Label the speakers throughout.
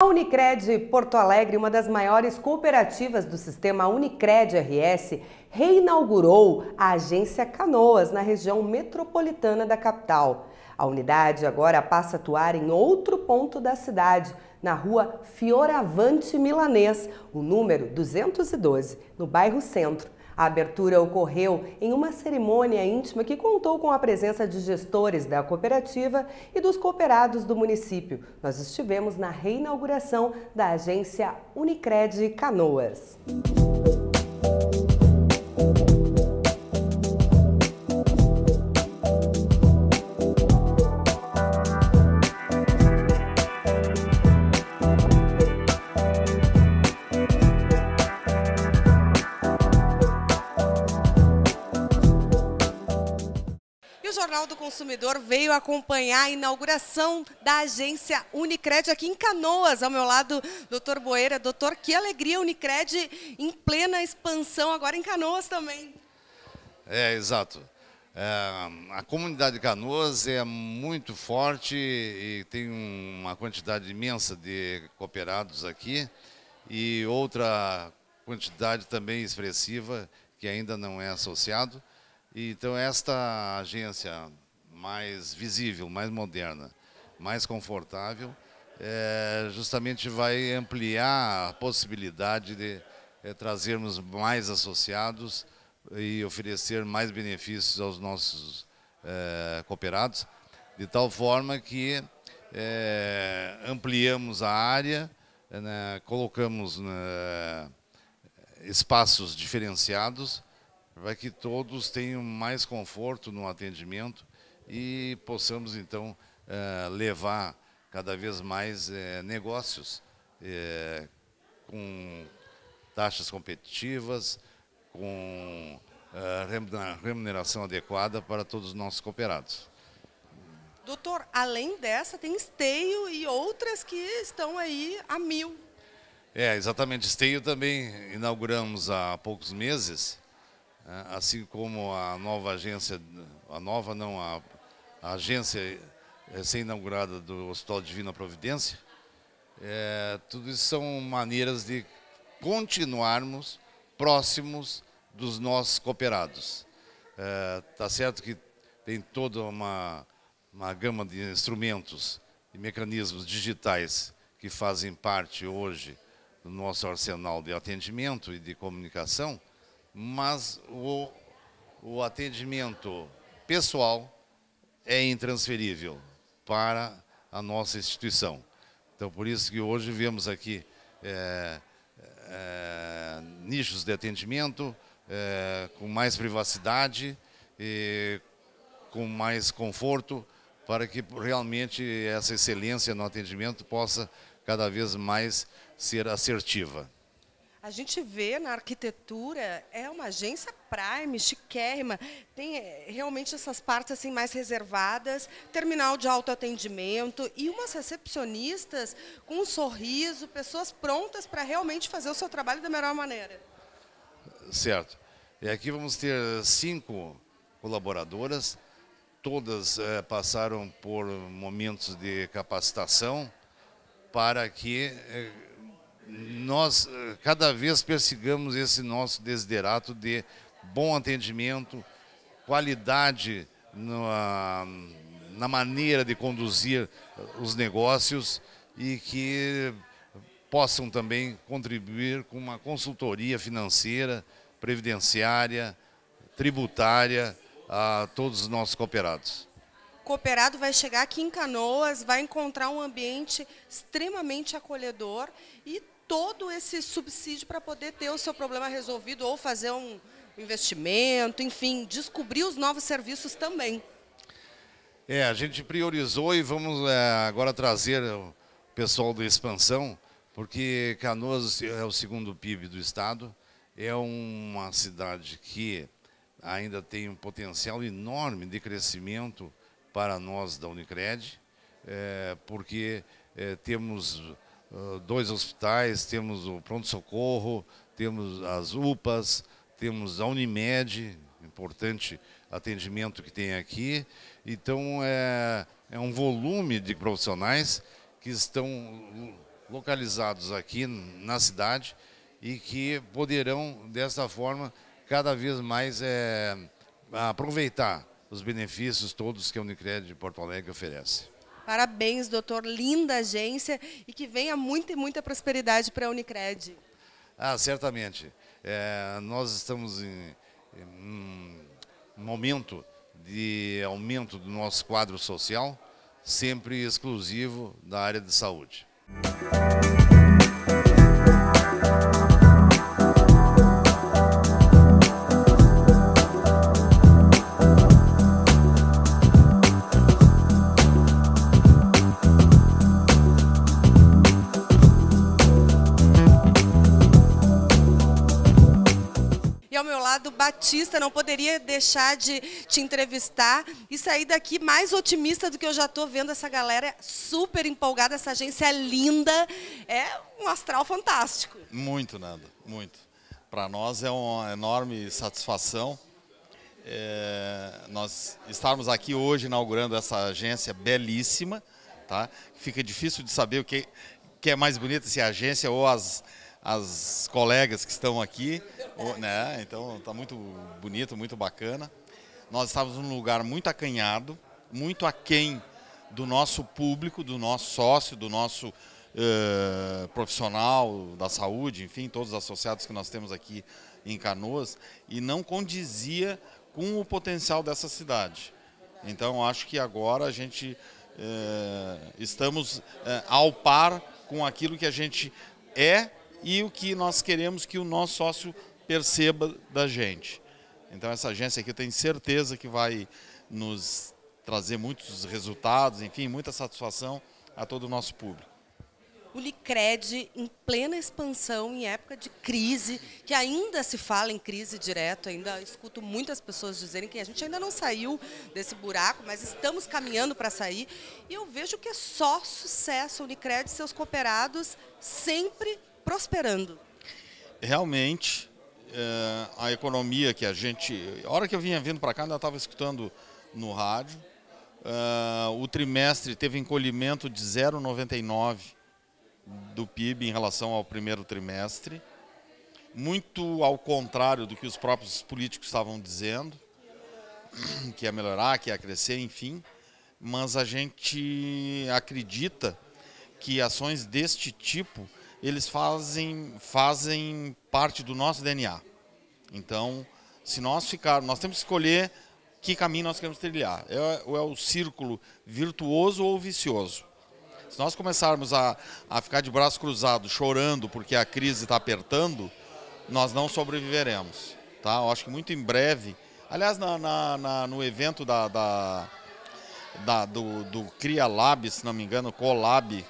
Speaker 1: A Unicred Porto Alegre, uma das maiores cooperativas do sistema Unicred RS, reinaugurou a agência Canoas na região metropolitana da capital. A unidade agora passa a atuar em outro ponto da cidade, na rua Fioravante Milanês, o número 212, no bairro Centro. A abertura ocorreu em uma cerimônia íntima que contou com a presença de gestores da cooperativa e dos cooperados do município. Nós estivemos na reinauguração da agência Unicred Canoas. Música do Consumidor veio acompanhar a inauguração da agência Unicred aqui em Canoas, ao meu lado, doutor Boeira. Doutor, que alegria, Unicred em plena expansão, agora em Canoas também.
Speaker 2: É, exato. É, a comunidade de Canoas é muito forte e tem uma quantidade imensa de cooperados aqui e outra quantidade também expressiva que ainda não é associado. Então, esta agência mais visível, mais moderna, mais confortável, é, justamente vai ampliar a possibilidade de é, trazermos mais associados e oferecer mais benefícios aos nossos é, cooperados, de tal forma que é, ampliamos a área, né, colocamos né, espaços diferenciados para que todos tenham mais conforto no atendimento e possamos, então, eh, levar cada vez mais eh, negócios eh, com taxas competitivas, com remuneração adequada para todos os nossos cooperados.
Speaker 1: Doutor, além dessa, tem esteio e outras que estão aí a mil.
Speaker 2: É, exatamente. Esteio também inauguramos há poucos meses é, assim como a nova agência, a nova não, a, a agência recém-inaugurada do Hospital Divina Providência, é, tudo isso são maneiras de continuarmos próximos dos nossos cooperados. Está é, tá certo que tem toda uma, uma gama de instrumentos e mecanismos digitais que fazem parte hoje do nosso arsenal de atendimento e de comunicação, mas o, o atendimento pessoal é intransferível para a nossa instituição. Então, por isso que hoje vemos aqui é, é, nichos de atendimento é, com mais privacidade e com mais conforto para que realmente essa excelência no atendimento possa cada vez mais ser assertiva.
Speaker 1: A gente vê na arquitetura, é uma agência prime, chiquérrima, tem eh, realmente essas partes assim mais reservadas, terminal de autoatendimento e umas recepcionistas com um sorriso, pessoas prontas para realmente fazer o seu trabalho da melhor maneira.
Speaker 2: Certo. E aqui vamos ter cinco colaboradoras, todas é, passaram por momentos de capacitação para que... É, nós eh, cada vez persigamos esse nosso desiderato de bom atendimento, qualidade na, ah, na maneira de conduzir eh, os negócios e que possam também contribuir com uma consultoria financeira, previdenciária, tributária a todos os nossos cooperados.
Speaker 1: O cooperado vai chegar aqui em Canoas, vai encontrar um ambiente extremamente acolhedor e todo esse subsídio para poder ter o seu problema resolvido ou fazer um investimento, enfim, descobrir os novos serviços também.
Speaker 2: É, a gente priorizou e vamos é, agora trazer o pessoal da expansão, porque Canoas é o segundo PIB do estado, é uma cidade que ainda tem um potencial enorme de crescimento para nós da Unicred, é, porque é, temos ah, dois hospitais, temos o pronto-socorro, temos as UPAs, temos a Unimed, importante atendimento que tem aqui. Então, é, é um volume de profissionais que estão localizados aqui na cidade e que poderão, dessa forma, cada vez mais é, aproveitar os benefícios todos que a Unicred de Porto Alegre oferece.
Speaker 1: Parabéns, doutor. Linda agência e que venha muita e muita prosperidade para a Unicred.
Speaker 2: Ah, certamente. É, nós estamos em, em um momento de aumento do nosso quadro social, sempre exclusivo da área de saúde. Música
Speaker 1: ao meu lado, Batista, não poderia deixar de te entrevistar e sair daqui mais otimista do que eu já estou vendo essa galera super empolgada, essa agência é linda, é um astral fantástico.
Speaker 3: Muito, Nanda, muito. Para nós é uma enorme satisfação é, nós estarmos aqui hoje inaugurando essa agência belíssima, tá? Fica difícil de saber o que, que é mais bonito, se é a agência ou as, as colegas que estão aqui verdade. Né? Então está muito bonito, muito bacana. Nós estávamos num lugar muito acanhado, muito aquém do nosso público, do nosso sócio, do nosso uh, profissional da saúde, enfim, todos os associados que nós temos aqui em Canoas, e não condizia com o potencial dessa cidade. Então, acho que agora a gente uh, estamos uh, ao par com aquilo que a gente é e o que nós queremos que o nosso sócio perceba da gente. Então essa agência aqui eu tenho certeza que vai nos trazer muitos resultados, enfim, muita satisfação a todo o nosso público.
Speaker 1: O Licred em plena expansão, em época de crise, que ainda se fala em crise direto, ainda escuto muitas pessoas dizerem que a gente ainda não saiu desse buraco, mas estamos caminhando para sair. E eu vejo que é só sucesso o Licred e seus cooperados sempre prosperando.
Speaker 3: Realmente, eh, a economia que a gente. A hora que eu vinha vindo para cá, ainda estava escutando no rádio. Eh, o trimestre teve encolhimento de 0,99 do PIB em relação ao primeiro trimestre. Muito ao contrário do que os próprios políticos estavam dizendo, que ia é melhorar, que ia é crescer, enfim. Mas a gente acredita que ações deste tipo eles fazem, fazem parte do nosso DNA. Então, se nós ficarmos, nós temos que escolher que caminho nós queremos trilhar. É, ou é o círculo virtuoso ou vicioso. Se nós começarmos a, a ficar de braço cruzado, chorando porque a crise está apertando, nós não sobreviveremos. Tá? Eu acho que muito em breve, aliás, na, na, na no evento da, da, da do, do Cria Lab, se não me engano, Colab,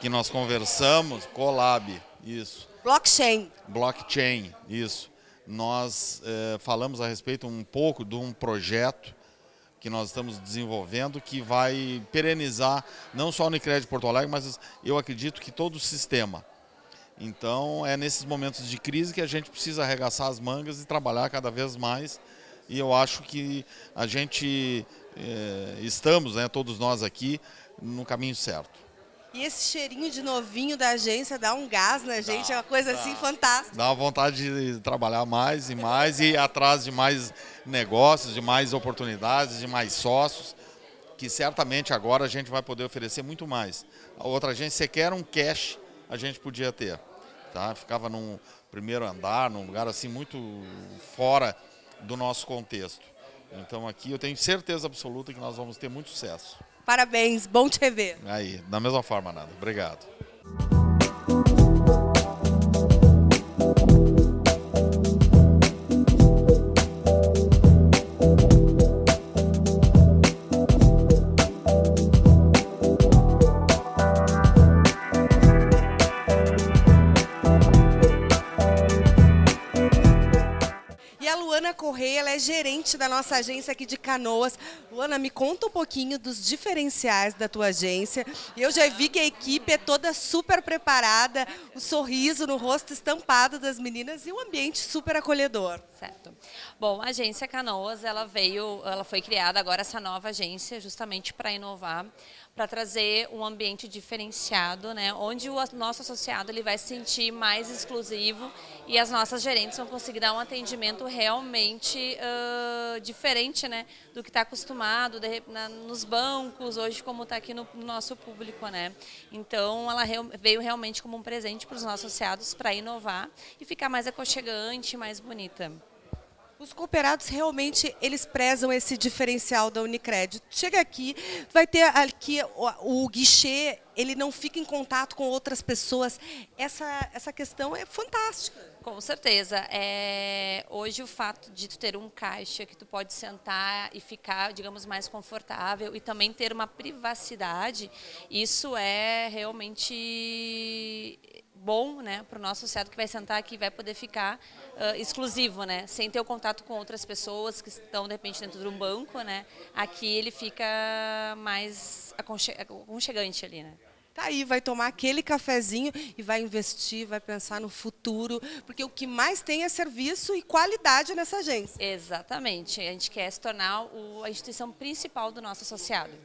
Speaker 3: que nós conversamos, Colab, isso.
Speaker 1: Blockchain.
Speaker 3: Blockchain, isso. Nós eh, falamos a respeito um pouco de um projeto que nós estamos desenvolvendo que vai perenizar não só o Unicred Porto Alegre, mas eu acredito que todo o sistema. Então é nesses momentos de crise que a gente precisa arregaçar as mangas e trabalhar cada vez mais. E eu acho que a gente eh, estamos, né, todos nós aqui, no caminho certo.
Speaker 1: E esse cheirinho de novinho da agência dá um gás na né, gente, dá, é uma coisa assim, dá. assim fantástica.
Speaker 3: Dá vontade de trabalhar mais e mais e ir atrás de mais negócios, de mais oportunidades, de mais sócios, que certamente agora a gente vai poder oferecer muito mais. A outra agência sequer um cash a gente podia ter, tá? Ficava num primeiro andar, num lugar assim muito fora do nosso contexto. Então aqui eu tenho certeza absoluta que nós vamos ter muito sucesso.
Speaker 1: Parabéns, bom te rever.
Speaker 3: Aí, da mesma forma, nada. Obrigado.
Speaker 1: nossa agência aqui de Canoas. Luana, me conta um pouquinho dos diferenciais da tua agência. Eu já vi que a equipe é toda super preparada, o sorriso no rosto estampado das meninas e um ambiente super acolhedor.
Speaker 4: Certo. Bom, a agência Canoas, ela veio, ela foi criada agora essa nova agência justamente para inovar, para trazer um ambiente diferenciado, né, onde o nosso associado ele vai se sentir mais exclusivo e as nossas gerentes vão conseguir dar um atendimento realmente uh, diferente né, do que está acostumado de, na, nos bancos, hoje como está aqui no, no, nosso público. Né. Então, ela re, veio realmente como um presente para os nossos associados para inovar e ficar mais aconchegante, mais bonita.
Speaker 1: Os cooperados realmente eles prezam esse diferencial da Unicred. Chega aqui, vai ter aqui o, o guichê, ele não fica em contato com outras pessoas. Essa, essa questão é fantástica.
Speaker 4: Com certeza. É, hoje o fato de tu ter um caixa que tu pode sentar e ficar, digamos, mais confortável e também ter uma privacidade, isso é realmente bom né, para o nosso certo que vai sentar aqui vai poder ficar uh, exclusivo, né, sem ter o contato com outras pessoas que estão, de repente, dentro de um banco. Né, aqui ele fica mais aconche aconchegante ali. Né.
Speaker 1: Tá aí, vai tomar aquele cafezinho e vai investir, vai pensar no futuro, porque o que mais tem é
Speaker 4: serviço e qualidade nessa agência. Exatamente, a gente quer se tornar o, a instituição principal do nosso associado.